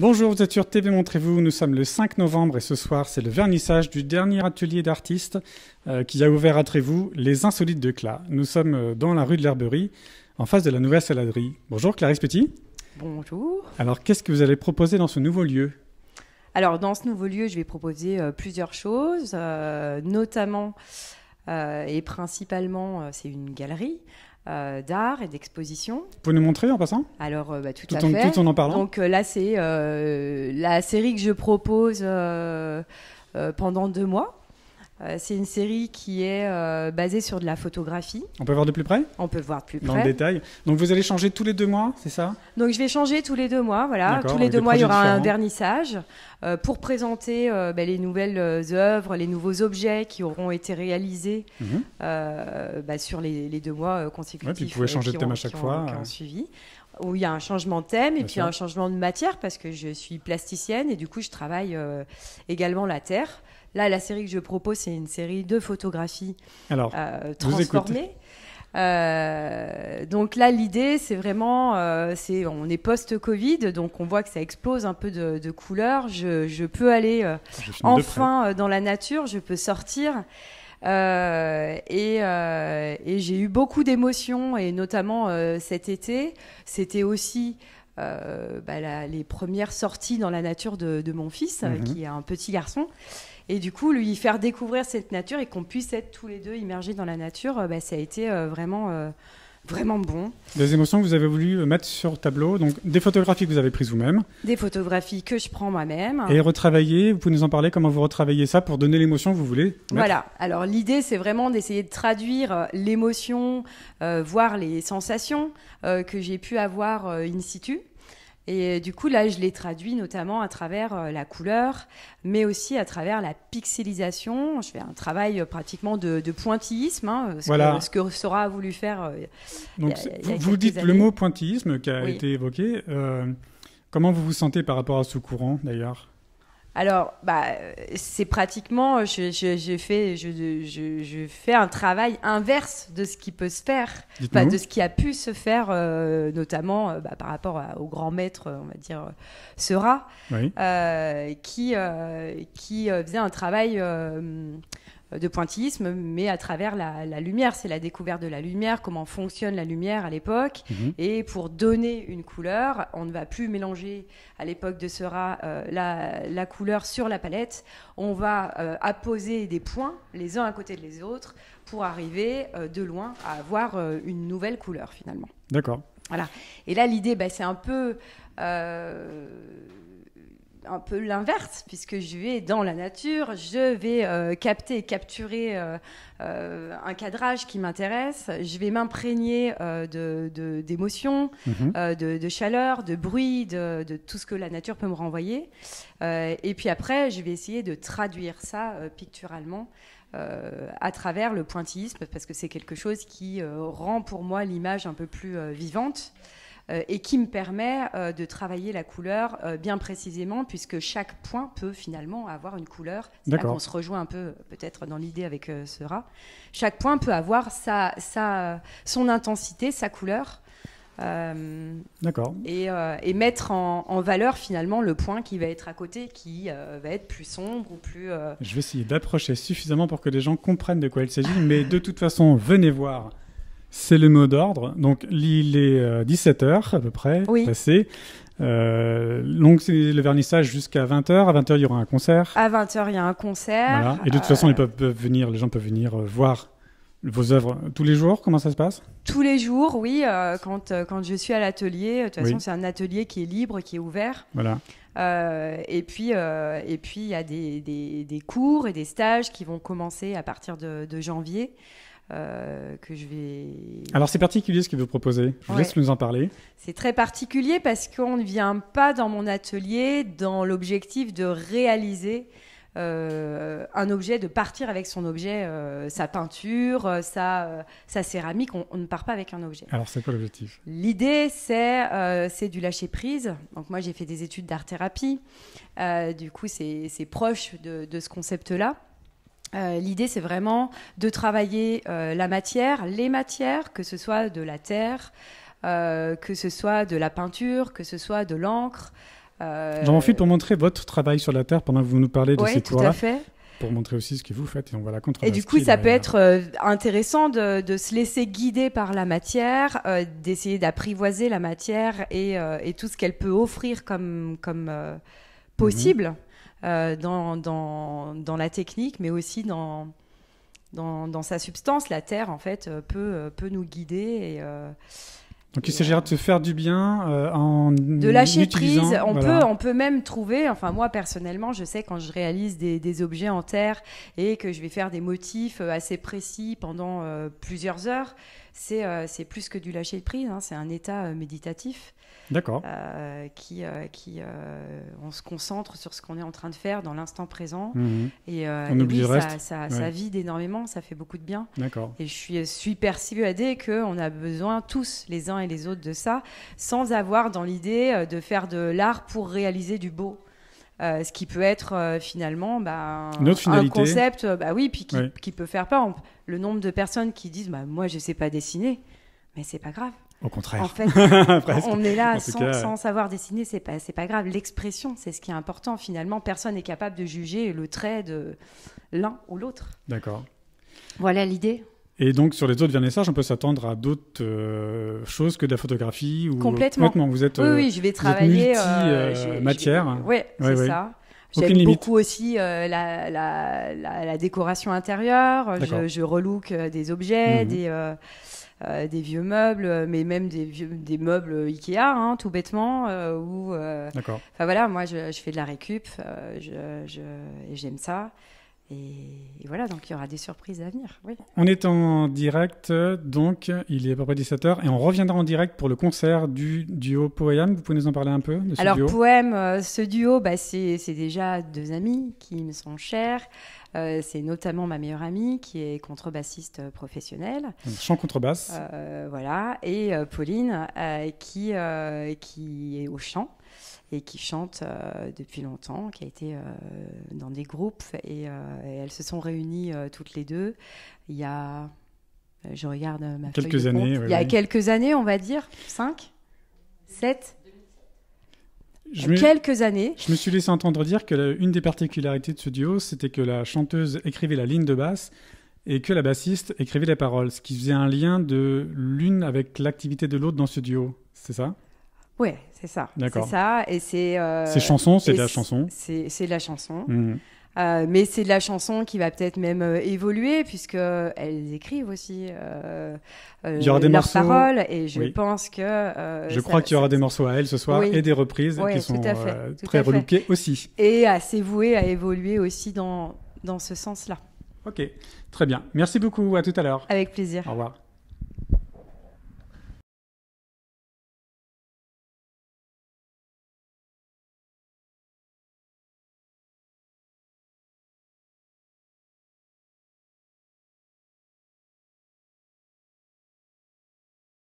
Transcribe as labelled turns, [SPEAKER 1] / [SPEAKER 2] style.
[SPEAKER 1] Bonjour, vous êtes sur TV Montrez-vous. Nous sommes le 5 novembre et ce soir, c'est le vernissage du dernier atelier d'artistes euh, qui a ouvert à Trévoux, Les Insolites de Cla. Nous sommes euh, dans la rue de l'Herberie, en face de la nouvelle saladerie. Bonjour, Clarisse Petit.
[SPEAKER 2] Bonjour.
[SPEAKER 1] Alors, qu'est-ce que vous allez proposer dans ce nouveau lieu
[SPEAKER 2] Alors, dans ce nouveau lieu, je vais proposer euh, plusieurs choses, notamment et principalement, c'est une galerie euh, d'art et d'exposition. Vous
[SPEAKER 1] pouvez nous montrer en passant
[SPEAKER 2] Alors, euh, bah, tout, à en, fait. en parlant. Donc euh, là, c'est la série que je propose pendant deux mois. Euh, c'est une série qui est euh, basée sur de la photographie.
[SPEAKER 1] On peut voir de plus près On peut voir de plus près. Dans le détail. Donc vous allez changer tous les deux mois, c'est ça
[SPEAKER 2] Donc je vais changer tous les deux mois, voilà. Tous les deux mois, il y aura un vernissage euh, pour présenter ben, les nouvelles œuvres, les nouveaux objets qui auront été réalisés mhm. ben, sur les, deux mois consécutifs. Ouais, puis vous pouvez changer de thème à chaque fois. suivi où il y a un changement de thème et puis un changement de matière parce que je suis plasticienne et du coup je travaille euh, également la terre. Là, la série que je propose, c'est une série de photographies Alors, euh, transformées. Euh, donc là, l'idée, c'est vraiment, c'est, on est post-Covid, donc on voit que ça explose un peu de, couleurs. Je, peux aller enfin dans la nature, je peux sortir. Euh, euh, et, j'ai eu beaucoup d'émotions, et notamment euh, cet été. C'était aussi bah, les premières sorties dans la nature de, mon fils, mhm. qui est un petit garçon. Et du coup, lui faire découvrir cette nature et qu'on puisse être tous les deux immergés dans la nature, bah, ça a été vraiment vraiment bon.
[SPEAKER 1] Des émotions que vous avez voulu mettre sur tableau, donc des photographies que vous avez prises vous-même.
[SPEAKER 2] Des photographies que je prends moi-même. Et
[SPEAKER 1] retravailler, vous pouvez nous en parler, comment vous retravaillez ça pour donner l'émotion que vous voulez Voilà,
[SPEAKER 2] alors l'idée c'est vraiment d'essayer de traduire euh, l'émotion, voir euh, voire les sensations euh, que j'ai pu avoir in situ. Et euh, du coup, là, je l'ai traduit notamment à travers euh, la couleur, mais aussi à travers la pixelisation. Je fais un travail euh, pratiquement de, pointillisme, hein, ce, que, ce, que, Sora a voulu faire. vous, dites le mot
[SPEAKER 1] pointillisme qui a été évoqué. comment vous vous sentez par rapport à ce courant, d'ailleurs
[SPEAKER 2] alors, bah, c'est pratiquement, euh, je, fais, je, fais un travail inverse de ce qui peut se faire, bah, de ce qui a pu se faire, euh, notamment euh, bah, par rapport au grand maître, on va dire, Sera, qui, qui faisait un travail euh, de pointillisme, mais à travers la, lumière. C'est la découverte de la lumière, comment fonctionne la lumière à l'époque. Mhm. Et pour donner une couleur, on ne va plus mélanger à l'époque de Seurat euh, la, couleur sur la palette. On va euh, apposer des points les uns à côté de autres pour arriver de loin à avoir une nouvelle couleur finalement. D'accord. Voilà. Et là, l'idée, bah, c'est un peu un peu l'inverse, puisque je vais dans la nature, je vais euh, capter et capturer euh, euh, un cadrage qui m'intéresse, je vais m'imprégner d'émotions, mhm. de, chaleur, de bruit, de, tout ce que la nature peut me renvoyer. et puis après, je vais essayer de traduire ça picturalement. à travers le pointillisme, parce que c'est quelque chose qui rend pour moi l'image un peu plus vivante. Euh, et qui me permet euh, de travailler la couleur euh, bien précisément puisque chaque point peut finalement avoir une couleur. D'accord. On se rejoint un peu peut-être dans l'idée avec ce rat. Chaque point peut avoir sa, sa, son intensité, sa couleur. D'accord. Et, mettre en, valeur finalement le point qui va être à côté, qui va être plus sombre ou plus.
[SPEAKER 1] Je vais essayer d'approcher suffisamment pour que les gens comprennent de quoi il s'agit, mais de toute façon, venez voir c'est le mot d'ordre. Donc, il est 17h euh, à peu près, oui. passé. Euh, donc c'est le vernissage jusqu'à 20h. À 20h, il y aura un concert.
[SPEAKER 2] À 20h, il y a un concert. Et de toute façon, euh, ils
[SPEAKER 1] peuvent, venir, les gens peuvent venir voir vos œuvres tous les jours. Comment ça se passe
[SPEAKER 2] Tous les jours, oui. quand, je suis à l'atelier, de toute façon, c'est un atelier qui est libre, qui est ouvert. Voilà. et puis, et il y a des, cours et des stages qui vont commencer à partir de janvier. Euh, que je vais. Alors c'est
[SPEAKER 1] particulier ce qu'il veut proposer. Je vous laisse nous en parler.
[SPEAKER 2] C'est très particulier parce qu'on ne vient pas dans mon atelier dans l'objectif de réaliser euh, un objet, de partir avec son objet, euh, sa peinture, sa, céramique. On, ne part pas avec un objet.
[SPEAKER 1] Alors c'est quoi l'objectif
[SPEAKER 2] L'idée c'est du lâcher prise. Donc moi j'ai fait des études d'art thérapie. du coup c'est proche de ce concept là. Euh, l'idée, c'est vraiment de travailler euh, la matière, les matières, que ce soit de la terre, euh, que ce soit de la peinture, que ce soit de l'encre. J'en profite
[SPEAKER 1] pour montrer votre travail sur la terre pendant que vous nous parlez de ouais, ces cours-là. Pour montrer aussi ce que vous faites et on va la Et du coup, ça peut être
[SPEAKER 2] intéressant de, se laisser guider par la matière, d'essayer d'apprivoiser la matière et, et, tout ce qu'elle peut offrir comme, comme possible mhm. euh, dans, dans, dans, la technique, mais aussi dans, dans, dans, sa substance. La Terre, en fait, euh, peut, euh, peut nous guider. Et,
[SPEAKER 1] donc il s'agira de se faire du bien en de lâcher prise. On peut, on
[SPEAKER 2] peut même trouver. Enfin moi personnellement, je sais quand je réalise des, objets en terre et que je vais faire des motifs assez précis pendant plusieurs heures, euh, c'est plus que du lâcher prise, hein, c'est un état euh, méditatif. D'accord. Euh, qui, on se concentre sur ce qu'on est en train de faire dans l'instant présent. Et, on Ça, ça, vide énormément, ça fait beaucoup de bien. D'accord. Et je suis, je suis persuadée qu'on a besoin tous, les uns et les autres, de ça, sans avoir dans l'idée de faire de l'art pour réaliser du beau. Euh, ce qui peut être euh, finalement bah, un concept, euh, bah oui, puis qui, qui, peut faire peur. Le nombre de personnes qui disent, bah, moi je sais pas dessiner, mais c'est pas grave.
[SPEAKER 1] Au contraire. En fait, on est là sans, sans,
[SPEAKER 2] savoir dessiner, c'est pas c'est pas grave. L'expression, c'est ce qui est important finalement. Personne n'est capable de juger le trait de l'un ou l'autre. D'accord. Voilà l'idée.
[SPEAKER 1] Et donc sur les autres vernissages, on peut s'attendre à d'autres euh, choses que de la photographie ou euh, complètement. complètement. Vous êtes oui, euh, oui, je vais travailler multi, matière. Oui, c'est ça. J'aime beaucoup
[SPEAKER 2] aussi la, la, la, décoration intérieure. Je, je relook des objets, mhm. des, des vieux meubles, mais même des, vieux, des meubles Ikea, hein, tout bêtement. D'accord. d'accord. Enfin voilà, moi je, fais de la récup, j'aime je, ça. Et, voilà, donc il y aura des surprises à venir.
[SPEAKER 1] On est en direct, donc il est à peu près 17h, et on reviendra en direct pour le concert du duo Poème. Vous pouvez nous en parler un peu de Alors, duo
[SPEAKER 2] Poème, euh, ce duo, bah, c'est déjà deux amis qui me sont chers. Euh, c'est notamment ma meilleure amie qui est contrebassiste professionnelle.
[SPEAKER 1] Chant contrebasse.
[SPEAKER 2] Euh, voilà, et Pauline qui, qui est au chant et qui chante euh, depuis longtemps, qui a été euh, dans des groupes euh, et, elles se sont réunies toutes les deux il y a, je regarde ma quelques feuille années, Oui, il y a quelques années, on va dire, Cinq Sept quelques années. Je
[SPEAKER 1] me suis laissé entendre dire que une des particularités de ce duo, c'était que la chanteuse écrivait la ligne de basse et que la bassiste écrivait les paroles, ce qui faisait un lien de l'une avec l'activité de l'autre dans ce duo, c'est ça
[SPEAKER 2] Ouais, c'est ça. C'est ça. Et c'est. Euh, c'est de la chanson. C'est de la chanson. mais c'est de la chanson qui va peut-être même euh, évoluer puisque euh, elles écrivent aussi euh, euh leurs paroles et je pense que je crois qu'il y aura des morceaux à elles ce soir et des reprises qui sont très relookées aussi et assez vouées à évoluer aussi dans dans ce sens-là.
[SPEAKER 1] Ok, très bien. Merci beaucoup. À tout à l'heure. Avec plaisir. Au revoir.